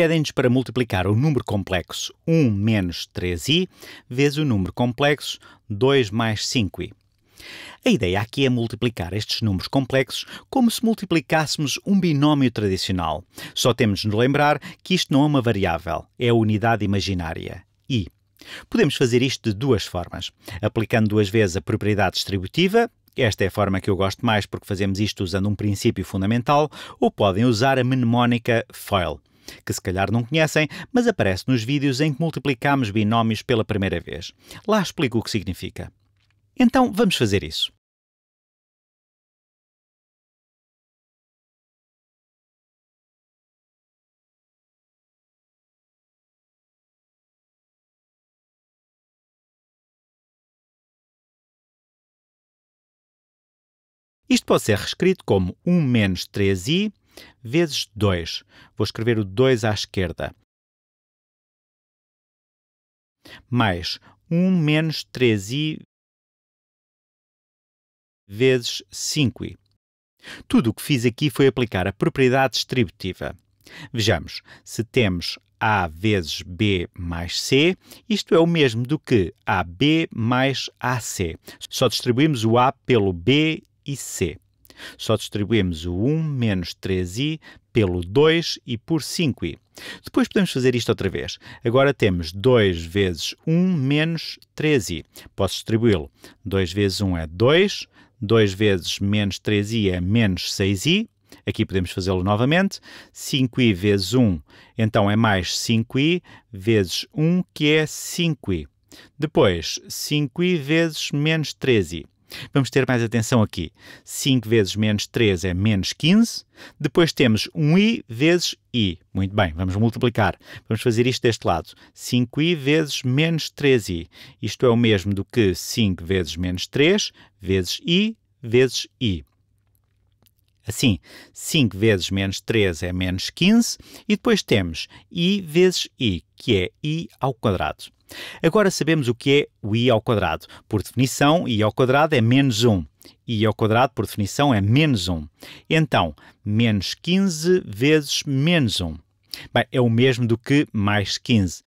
pedem-nos para multiplicar o número complexo 1 menos 3i vezes o número complexo 2 mais 5i. A ideia aqui é multiplicar estes números complexos como se multiplicássemos um binómio tradicional. Só temos de nos lembrar que isto não é uma variável, é a unidade imaginária, i. Podemos fazer isto de duas formas. Aplicando duas vezes a propriedade distributiva, esta é a forma que eu gosto mais porque fazemos isto usando um princípio fundamental, ou podem usar a mnemónica FOIL, que se calhar não conhecem, mas aparece nos vídeos em que multiplicamos binómios pela primeira vez. Lá explico o que significa. Então vamos fazer isso. Isto pode ser reescrito como 1 menos 3i vezes 2. Vou escrever o 2 à esquerda. Mais 1 menos 3i vezes 5i. Tudo o que fiz aqui foi aplicar a propriedade distributiva. Vejamos, se temos a vezes B mais C, isto é o mesmo do que AB mais AC. Só distribuímos o A pelo B e C. Só distribuímos o 1 menos 3i pelo 2 e por 5i. Depois podemos fazer isto outra vez. Agora temos 2 vezes 1 menos 3i. Posso distribuí-lo. 2 vezes 1 é 2, 2 vezes menos 3i é menos 6i. Aqui podemos fazê-lo novamente. 5i vezes 1, então é mais 5i vezes 1, que é 5i. Depois, 5i vezes menos 3i. Vamos ter mais atenção aqui. 5 vezes menos 3 é menos 15. Depois temos 1i vezes i. Muito bem, vamos multiplicar. Vamos fazer isto deste lado. 5i vezes menos 3i. Isto é o mesmo do que 5 vezes menos 3 vezes i vezes i. Assim, 5 vezes menos 3 é menos 15 e depois temos i vezes i, que é i ao quadrado. Agora sabemos o que é o i ao quadrado. Por definição, i ao quadrado é menos 1. i ao quadrado, por definição, é menos 1. Então, menos 15 vezes menos 1. Bem, é o mesmo do que mais 15.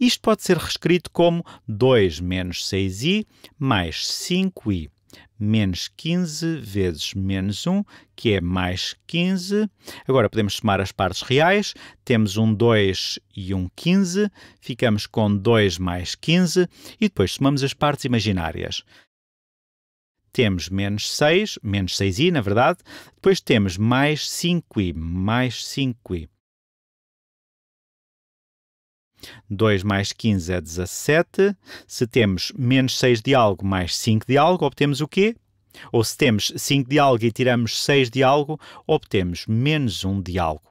Isto pode ser reescrito como 2 menos 6i mais 5i menos 15 vezes menos 1, que é mais 15. Agora podemos somar as partes reais. Temos um 2 e um 15. Ficamos com 2 mais 15. E depois somamos as partes imaginárias. Temos menos 6, menos 6i, na verdade. Depois temos mais 5i, mais 5i. 2 mais 15 é 17. Se temos menos 6 de algo mais 5 de algo, obtemos o quê? Ou se temos 5 de algo e tiramos 6 de algo, obtemos menos 1 de algo.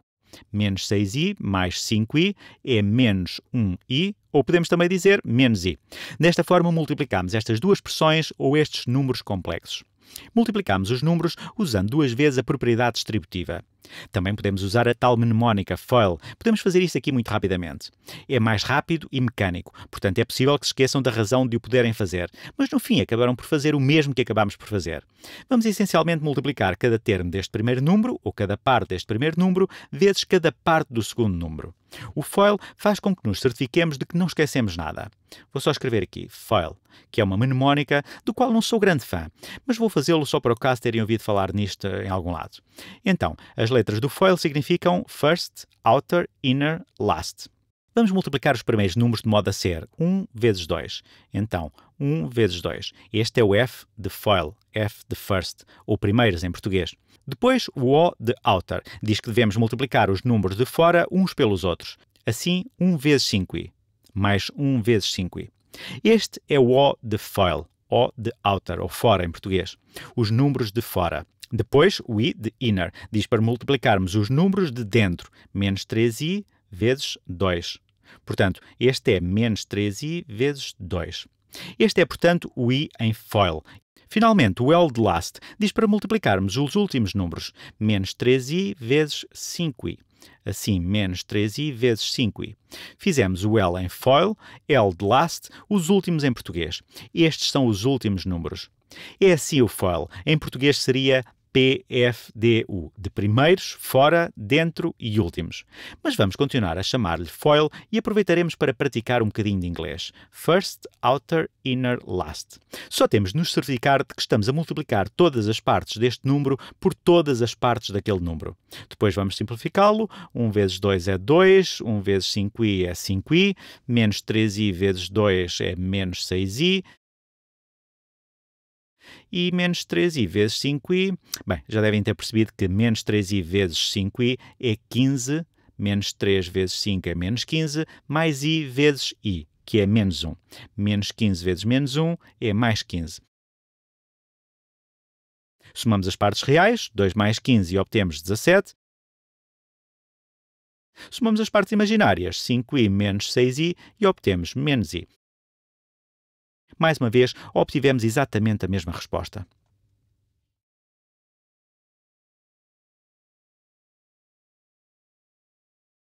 Menos 6i mais 5i é menos 1i, ou podemos também dizer menos i. Desta forma, multiplicamos estas duas expressões ou estes números complexos. Multiplicamos os números usando duas vezes a propriedade distributiva. Também podemos usar a tal mnemónica FOIL. Podemos fazer isso aqui muito rapidamente. É mais rápido e mecânico, portanto é possível que se esqueçam da razão de o poderem fazer, mas no fim acabaram por fazer o mesmo que acabámos por fazer. Vamos essencialmente multiplicar cada termo deste primeiro número, ou cada parte deste primeiro número, vezes cada parte do segundo número. O FOIL faz com que nos certifiquemos de que não esquecemos nada. Vou só escrever aqui FOIL, que é uma mnemónica do qual não sou grande fã, mas vou fazê-lo só para o caso terem ouvido falar nisto em algum lado. Então, as letras do FOIL significam First, Outer, Inner, Last. Vamos multiplicar os primeiros números de modo a ser 1 vezes 2. Então, 1 vezes 2. Este é o F de foil, F de first, ou primeiros em português. Depois, o O de outer diz que devemos multiplicar os números de fora uns pelos outros. Assim, 1 vezes 5i, mais 1 vezes 5i. Este é o O de foil, O de outer, ou fora em português. Os números de fora. Depois, o i de inner diz para multiplicarmos os números de dentro, menos 3i vezes 2. Portanto, este é menos 3i vezes 2. Este é, portanto, o i em foil Finalmente, o L de last diz para multiplicarmos os últimos números, menos 3i vezes 5i. Assim, menos 3i vezes 5i. Fizemos o L em FOIL, L de last, os últimos em português. Estes são os últimos números. É assim o FOIL. Em português seria PFDU, de primeiros, fora, dentro e últimos. Mas vamos continuar a chamar-lhe FOIL e aproveitaremos para praticar um bocadinho de inglês. First, outer, inner, last. Só temos de nos certificar de que estamos a multiplicar todas as partes deste número por todas as partes daquele número. Depois vamos simplificá-lo. 1 vezes 2 é 2, 1 vezes 5i é 5i, menos 3i vezes 2 é menos 6i, e menos 3i vezes 5i, bem, já devem ter percebido que menos 3i vezes 5i é 15, menos 3 vezes 5 é menos 15, mais i vezes i, que é menos 1. Menos 15 vezes menos 1 é mais 15. Somamos as partes reais, 2 mais 15 e obtemos 17. Somamos as partes imaginárias, 5i menos 6i, e obtemos menos i. Mais uma vez, obtivemos exatamente a mesma resposta.